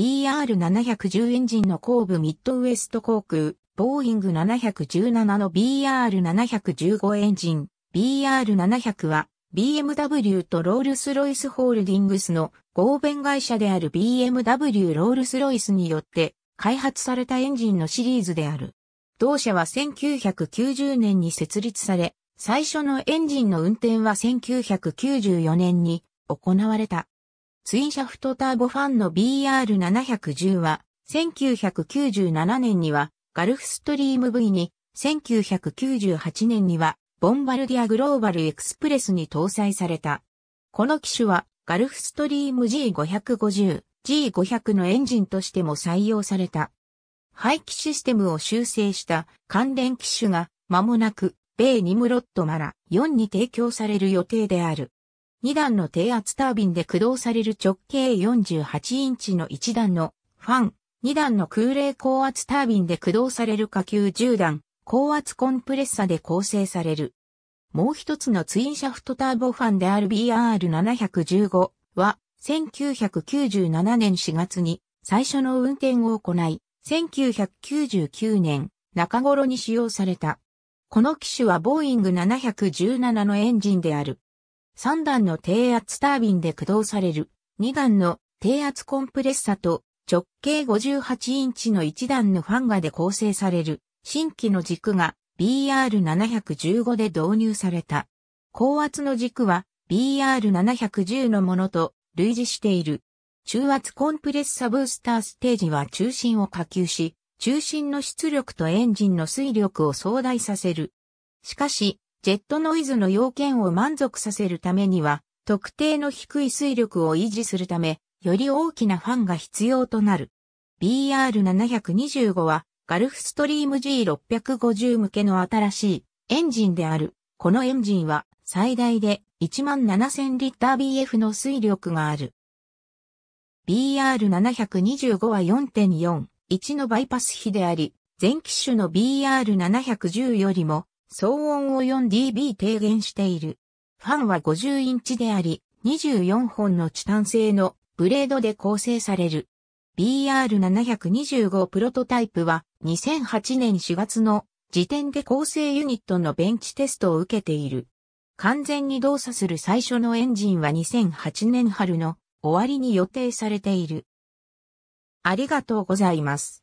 BR710 エンジンの後部ミッドウエスト航空、ボーイング717の BR715 エンジン、BR700 は BMW とロールスロイスホールディングスの合弁会社である BMW ロールスロイスによって開発されたエンジンのシリーズである。同社は1990年に設立され、最初のエンジンの運転は1994年に行われた。ツインシャフトターボファンの BR710 は、1997年にはガルフストリーム V に、1998年にはボンバルディアグローバルエクスプレスに搭載された。この機種はガルフストリーム G550、G500 のエンジンとしても採用された。排気システムを修正した関連機種が間もなく米ニムロットマラ4に提供される予定である。2段の低圧タービンで駆動される直径48インチの1段のファン、2段の空冷高圧タービンで駆動される下級10段、高圧コンプレッサで構成される。もう一つのツインシャフトターボファンである BR715 は、1997年4月に最初の運転を行い、1999年中頃に使用された。この機種はボーイング717のエンジンである。3段の低圧タービンで駆動される2段の低圧コンプレッサと直径58インチの1段のファンガで構成される新規の軸が BR715 で導入された。高圧の軸は BR710 のものと類似している。中圧コンプレッサブースターステージは中心を下級し、中心の出力とエンジンの推力を相対させる。しかし、ジェットノイズの要件を満足させるためには、特定の低い水力を維持するため、より大きなファンが必要となる。BR725 は、ガルフストリーム G650 向けの新しいエンジンである。このエンジンは最大で17000リッター BF の水力がある。BR725 は4.41のバイパス比であり、全機種の BR710 よりも騒音を 4dB 低減している。ファンは50インチであり、24本のチタン製のブレードで構成される。BR725 プロトタイプは2008年4月の時点で構成ユニットのベンチテストを受けている。完全に動作する最初のエンジンは2008年春の終わりに予定されている。ありがとうございます。